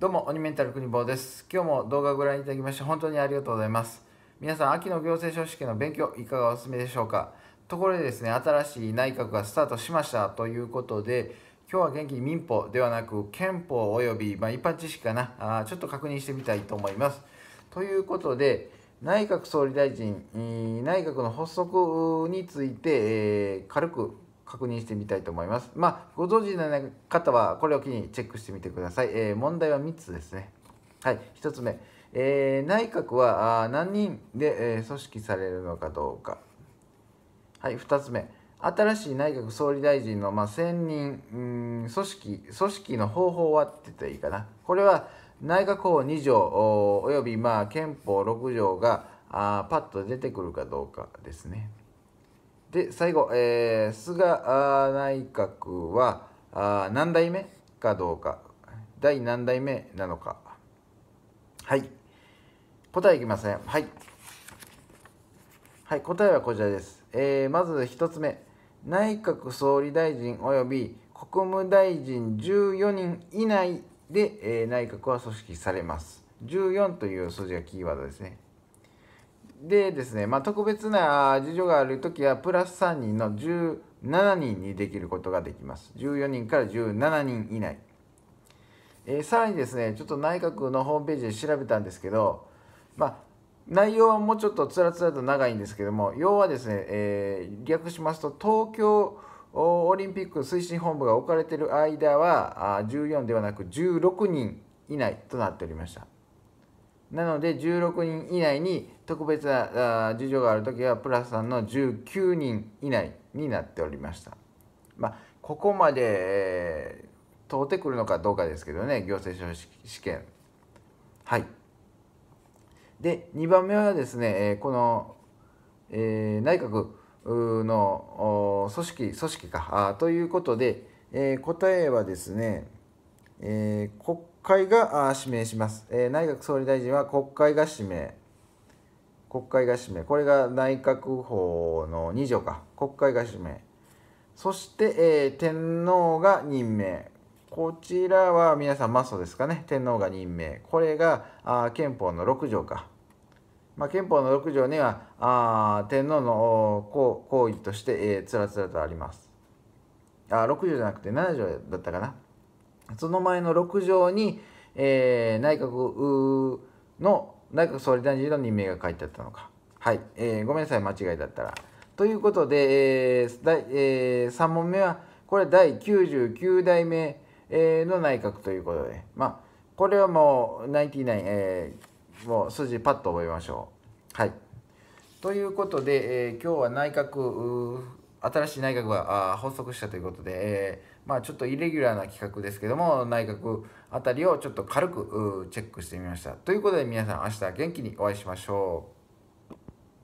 どうも、オニメンタル国坊です。今日も動画をご覧いただきまして本当にありがとうございます。皆さん、秋の行政書士試験の勉強、いかがお進めでしょうかところでですね、新しい内閣がスタートしましたということで、今日は元気に民法ではなく憲法及び、まあ、一般知識かなあ、ちょっと確認してみたいと思います。ということで、内閣総理大臣、内閣の発足について、えー、軽く確認してみたいと思います。まあ、ご存知のない方は、これを機にチェックしてみてください。えー、問題は3つですね。はい、1つ目。えー、内閣は何人で、えー、組織されるのかどうか。はい、2つ目。新しい内閣総理大臣の、まあ、選任、ん、組織、組織の方法はって言ったらいいかな。これは、内閣法2条および、まあ、憲法6条があパッと出てくるかどうかですね。で、最後、えー、菅内閣はあ何代目かどうか、第何代目なのか。はい。答えいきません。はい。はい、答えはこちらです。えー、まず1つ目。内閣総理大臣及び国務大臣14人以内で、えー、内閣は組織されます。14という数字がキーワードですね。でですね、まあ、特別な事情がある時はプラス3人の17人にできることができます14人から17人以内、えー、さらにですねちょっと内閣のホームページで調べたんですけど、まあ、内容はもうちょっとつらつらと長いんですけども要はですね、えー、略しますと東京オリンピック推進本部が置かれている間は14ではなく16人以内となっておりました。なので16人以内に特別な事情がある時はプラスさんの19人以内になっておりました。まあ、ここまで通ってくるのかどうかですけどね行政書試験。はいで2番目はですねこの、えー、内閣の組織組織かということで、えー、答えはですね、えー、国会が指名します、えー、内閣総理大臣は国会が指名国会が指名これが内閣法の2条か国会が指名そして、えー、天皇が任命こちらは皆さんマストですかね天皇が任命これがあ憲法の6条か、まあ、憲法の6条にはあ天皇の行為として、えー、つらつらとありますあ6条じゃなくて7条だったかなその前の6条に、えー、内閣の内閣総理大臣の任命が書いてあったのか。はい、えー、ごめんなさい、間違いだったら。ということで、えー第えー、3問目は、これ第99代目、の内閣ということで、まあ、これはもう99、えー、もう筋パッと覚えましょう。はい。ということで、えー、今日は内閣新しい内閣が発足したということで、えー、まあ、ちょっとイレギュラーな企画ですけども内閣あたりをちょっと軽くチェックしてみましたということで皆さん明日元気にお会いしましょう。